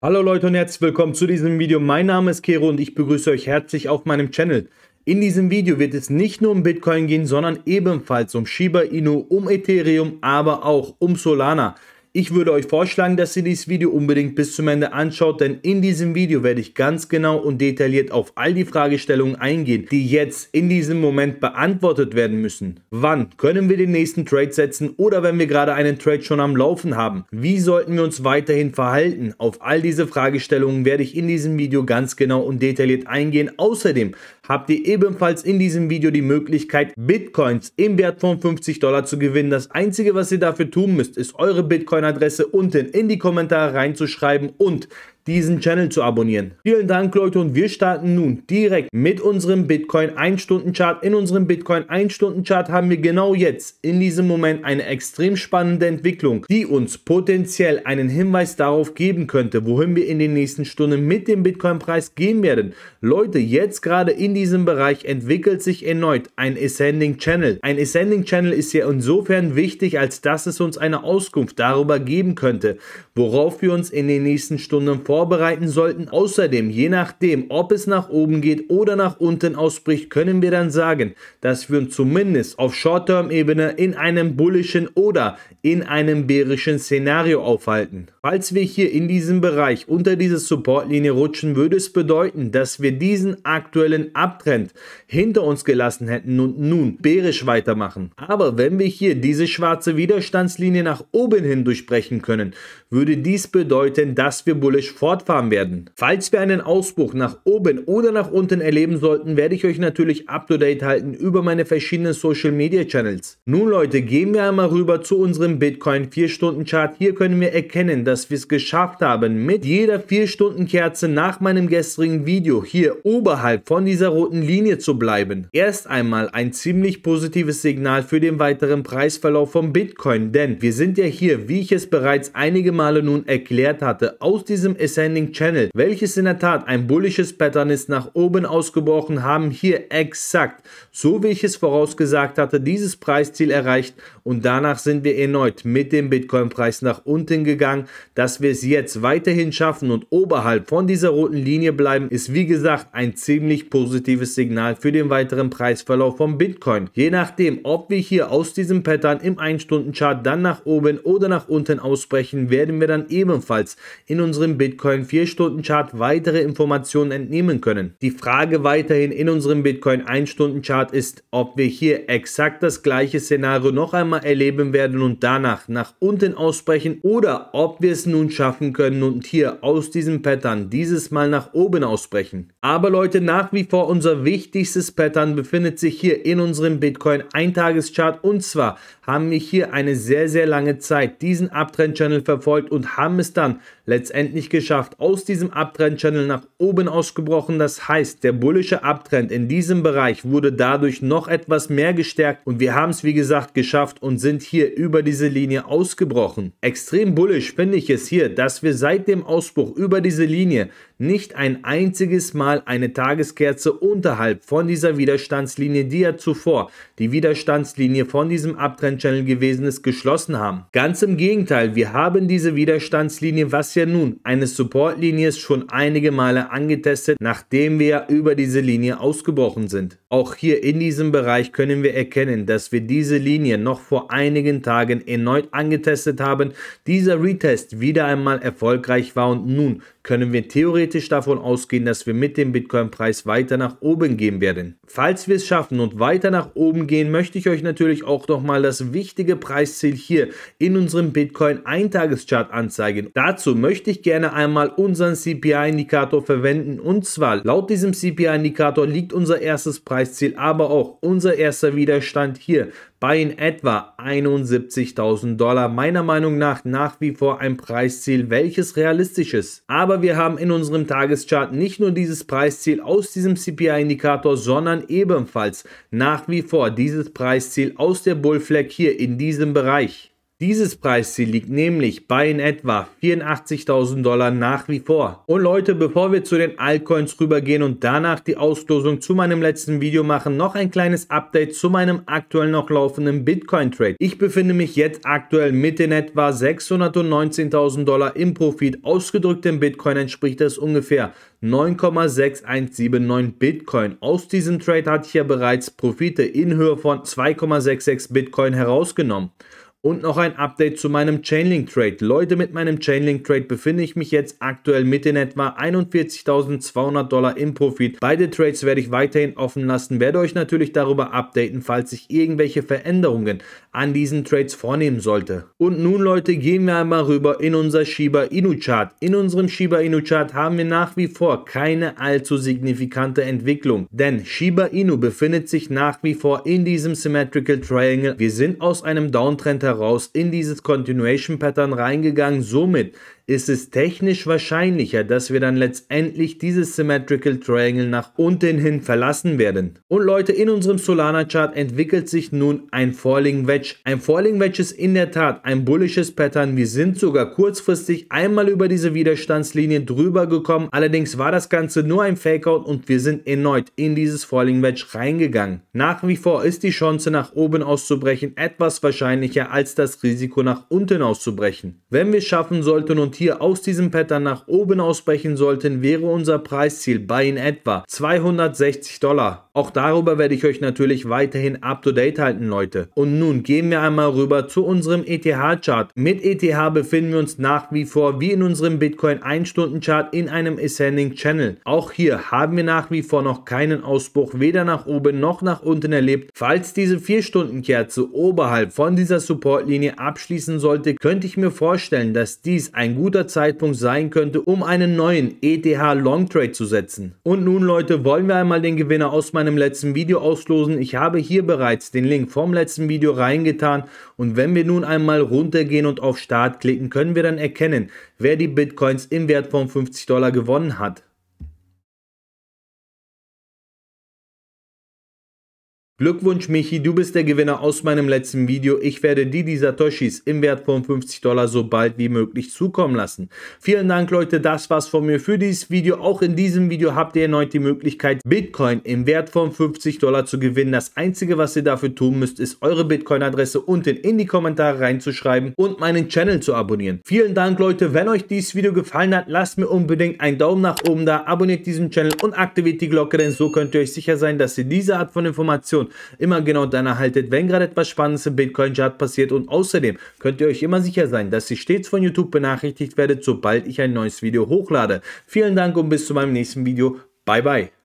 Hallo Leute und herzlich willkommen zu diesem Video. Mein Name ist Kero und ich begrüße euch herzlich auf meinem Channel. In diesem Video wird es nicht nur um Bitcoin gehen, sondern ebenfalls um Shiba Inu, um Ethereum, aber auch um Solana. Ich würde euch vorschlagen, dass ihr dieses Video unbedingt bis zum Ende anschaut, denn in diesem Video werde ich ganz genau und detailliert auf all die Fragestellungen eingehen, die jetzt in diesem Moment beantwortet werden müssen. Wann können wir den nächsten Trade setzen oder wenn wir gerade einen Trade schon am Laufen haben? Wie sollten wir uns weiterhin verhalten? Auf all diese Fragestellungen werde ich in diesem Video ganz genau und detailliert eingehen. Außerdem habt ihr ebenfalls in diesem Video die Möglichkeit, Bitcoins im Wert von 50 Dollar zu gewinnen. Das einzige, was ihr dafür tun müsst, ist eure Bitcoiner E-Mail-Adresse unten in die Kommentare reinzuschreiben und diesen Channel zu abonnieren. Vielen Dank Leute und wir starten nun direkt mit unserem Bitcoin 1 Stunden Chart. In unserem Bitcoin 1 Stunden Chart haben wir genau jetzt in diesem Moment eine extrem spannende Entwicklung, die uns potenziell einen Hinweis darauf geben könnte, wohin wir in den nächsten Stunden mit dem Bitcoin Preis gehen werden. Leute, jetzt gerade in diesem Bereich entwickelt sich erneut ein Ascending Channel. Ein Ascending Channel ist ja insofern wichtig, als dass es uns eine Auskunft darüber geben könnte, worauf wir uns in den nächsten Stunden vorbereiten vorbereiten sollten. Außerdem, je nachdem, ob es nach oben geht oder nach unten ausbricht, können wir dann sagen, dass wir uns zumindest auf Short-Term-Ebene in einem bullischen oder in einem bärischen Szenario aufhalten. Falls wir hier in diesem Bereich unter diese Supportlinie rutschen, würde es bedeuten, dass wir diesen aktuellen Abtrend hinter uns gelassen hätten und nun bärisch weitermachen. Aber wenn wir hier diese schwarze Widerstandslinie nach oben hin durchbrechen können, würde dies bedeuten, dass wir bullisch fortfahren werden. Falls wir einen Ausbruch nach oben oder nach unten erleben sollten, werde ich euch natürlich up to date halten über meine verschiedenen Social Media Channels. Nun Leute, gehen wir einmal rüber zu unserem Bitcoin 4 Stunden Chart. Hier können wir erkennen, dass dass wir es geschafft haben, mit jeder 4-Stunden-Kerze nach meinem gestrigen Video hier oberhalb von dieser roten Linie zu bleiben. Erst einmal ein ziemlich positives Signal für den weiteren Preisverlauf von Bitcoin, denn wir sind ja hier, wie ich es bereits einige Male nun erklärt hatte, aus diesem Ascending Channel, welches in der Tat ein bullisches Pattern ist, nach oben ausgebrochen, haben hier exakt, so wie ich es vorausgesagt hatte, dieses Preisziel erreicht und danach sind wir erneut mit dem Bitcoin-Preis nach unten gegangen, dass wir es jetzt weiterhin schaffen und oberhalb von dieser roten Linie bleiben, ist wie gesagt ein ziemlich positives Signal für den weiteren Preisverlauf von Bitcoin. Je nachdem, ob wir hier aus diesem Pattern im 1-Stunden-Chart dann nach oben oder nach unten ausbrechen, werden wir dann ebenfalls in unserem Bitcoin 4-Stunden-Chart weitere Informationen entnehmen können. Die Frage weiterhin in unserem Bitcoin 1-Stunden-Chart ist, ob wir hier exakt das gleiche Szenario noch einmal erleben werden und danach nach unten ausbrechen oder ob wir wir es nun schaffen können und hier aus diesem Pattern dieses Mal nach oben ausbrechen. Aber Leute, nach wie vor unser wichtigstes Pattern befindet sich hier in unserem Bitcoin Eintageschart und zwar haben wir hier eine sehr, sehr lange Zeit diesen Uptrend-Channel verfolgt und haben es dann letztendlich geschafft, aus diesem Uptrend-Channel nach oben ausgebrochen. Das heißt, der bullische Uptrend in diesem Bereich wurde dadurch noch etwas mehr gestärkt und wir haben es wie gesagt geschafft und sind hier über diese Linie ausgebrochen. Extrem bullisch finde ich Erstaunliches hier, dass wir seit dem Ausbruch über diese Linie nicht ein einziges Mal eine Tageskerze unterhalb von dieser Widerstandslinie, die ja zuvor die Widerstandslinie von diesem Uptrend-Channel gewesen ist, geschlossen haben. Ganz im Gegenteil, wir haben diese Widerstandslinie, was ja nun eine Supportlinie ist, schon einige Male angetestet, nachdem wir über diese Linie ausgebrochen sind. Auch hier in diesem Bereich können wir erkennen, dass wir diese Linie noch vor einigen Tagen erneut angetestet haben, dieser Retest wieder einmal erfolgreich war und nun können wir theoretisch davon ausgehen, dass wir mit dem Bitcoin-Preis weiter nach oben gehen werden. Falls wir es schaffen und weiter nach oben gehen, möchte ich euch natürlich auch nochmal das wichtige Preisziel hier in unserem Bitcoin-Eintageschart anzeigen. Dazu möchte ich gerne einmal unseren CPI-Indikator verwenden und zwar laut diesem CPI-Indikator liegt unser erstes Preisziel, aber auch unser erster Widerstand hier bei in etwa 71.000 Dollar. Meiner Meinung nach nach wie vor ein Preisziel, welches realistisch ist. Aber wir haben in unserem Tageschart nicht nur dieses Preisziel aus diesem CPI-Indikator, sondern ebenfalls nach wie vor dieses Preisziel aus der Bullflag hier in diesem Bereich. Dieses Preisziel liegt nämlich bei in etwa 84.000 Dollar nach wie vor. Und Leute, bevor wir zu den Altcoins rübergehen und danach die Auslosung zu meinem letzten Video machen, noch ein kleines Update zu meinem aktuell noch laufenden Bitcoin-Trade. Ich befinde mich jetzt aktuell mit in etwa 619.000 Dollar im Profit. Ausgedrückt in Bitcoin entspricht das ungefähr 9,6179 Bitcoin. Aus diesem Trade hatte ich ja bereits Profite in Höhe von 2,66 Bitcoin herausgenommen. Und noch ein Update zu meinem Chainlink Trade. Leute, mit meinem Chainlink Trade befinde ich mich jetzt aktuell mit in etwa 41.200 Dollar im Profit. Beide Trades werde ich weiterhin offen lassen, werde euch natürlich darüber updaten, falls ich irgendwelche Veränderungen an diesen Trades vornehmen sollte. Und nun Leute, gehen wir einmal rüber in unser Shiba Inu Chart. In unserem Shiba Inu Chart haben wir nach wie vor keine allzu signifikante Entwicklung, denn Shiba Inu befindet sich nach wie vor in diesem Symmetrical Triangle. Wir sind aus einem Downtrend heraus in dieses Continuation Pattern reingegangen. Somit ist es technisch wahrscheinlicher, dass wir dann letztendlich dieses Symmetrical Triangle nach unten hin verlassen werden. Und Leute, in unserem Solana Chart entwickelt sich nun ein Falling Wedge. Ein Falling Wedge ist in der Tat ein bullisches Pattern. Wir sind sogar kurzfristig einmal über diese Widerstandslinie drüber gekommen. Allerdings war das Ganze nur ein Fakeout und wir sind erneut in dieses Falling Wedge reingegangen. Nach wie vor ist die Chance nach oben auszubrechen etwas wahrscheinlicher als das Risiko nach unten auszubrechen. Wenn wir es schaffen sollten und hier aus diesem Pattern nach oben ausbrechen sollten, wäre unser Preisziel bei in etwa 260 Dollar. Auch darüber werde ich euch natürlich weiterhin up to date halten, Leute. Und nun gehen wir einmal rüber zu unserem ETH-Chart. Mit ETH befinden wir uns nach wie vor wie in unserem Bitcoin 1-Stunden-Chart in einem Ascending Channel. Auch hier haben wir nach wie vor noch keinen Ausbruch weder nach oben noch nach unten erlebt. Falls diese 4-Stunden-Kerze oberhalb von dieser Supportlinie abschließen sollte, könnte ich mir vorstellen, dass dies ein guter guter Zeitpunkt sein könnte, um einen neuen ETH Long Trade zu setzen. Und nun Leute, wollen wir einmal den Gewinner aus meinem letzten Video auslosen. Ich habe hier bereits den Link vom letzten Video reingetan und wenn wir nun einmal runtergehen und auf Start klicken, können wir dann erkennen, wer die Bitcoins im Wert von 50 Dollar gewonnen hat. Glückwunsch Michi, du bist der Gewinner aus meinem letzten Video. Ich werde dir die Satoshis im Wert von 50 Dollar so bald wie möglich zukommen lassen. Vielen Dank Leute, das war's von mir für dieses Video. Auch in diesem Video habt ihr erneut die Möglichkeit, Bitcoin im Wert von 50 Dollar zu gewinnen. Das einzige, was ihr dafür tun müsst, ist eure Bitcoin-Adresse unten in die Kommentare reinzuschreiben und meinen Channel zu abonnieren. Vielen Dank Leute, wenn euch dieses Video gefallen hat, lasst mir unbedingt einen Daumen nach oben da, abonniert diesen Channel und aktiviert die Glocke, denn so könnt ihr euch sicher sein, dass ihr diese Art von Informationen immer genau dann erhaltet, wenn gerade etwas Spannendes im Bitcoin-Chart passiert und außerdem könnt ihr euch immer sicher sein, dass ihr stets von YouTube benachrichtigt werdet, sobald ich ein neues Video hochlade. Vielen Dank und bis zu meinem nächsten Video. Bye bye.